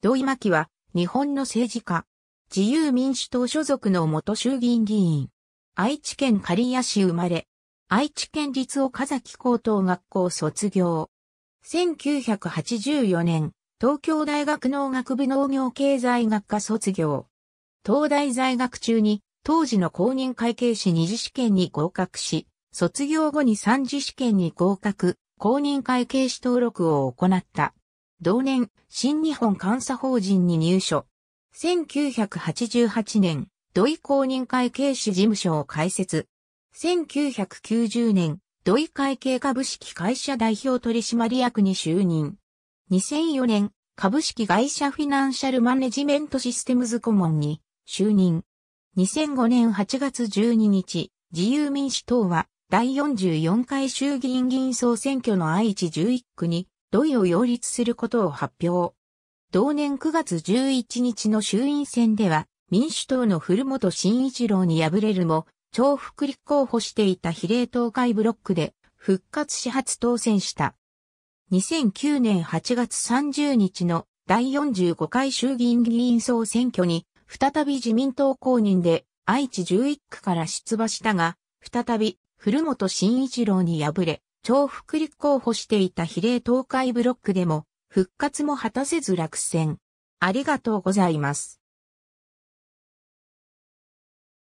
土井真は、日本の政治家。自由民主党所属の元衆議院議員。愛知県刈谷市生まれ。愛知県立岡崎高等学校卒業。1984年、東京大学農学部農業経済学科卒業。東大在学中に、当時の公認会計士二次試験に合格し、卒業後に三次試験に合格、公認会計士登録を行った。同年、新日本監査法人に入所。1988年、土井公認会計士事務所を開設。1990年、土井会計株式会社代表取締役に就任。2004年、株式会社フィナンシャルマネジメントシステムズ顧問に就任。2005年8月12日、自由民主党は第44回衆議院議員総選挙の愛知11区に土井を擁立することを発表。同年9月11日の衆院選では、民主党の古本慎一郎に敗れるも、重複立候補していた比例東海ブロックで復活し初当選した。2009年8月30日の第45回衆議院議員総選挙に、再び自民党公認で愛知11区から出馬したが、再び古本慎一郎に敗れ、重複立候補していた比例東海ブロックでも、復活も果たせず落選。ありがとうございます。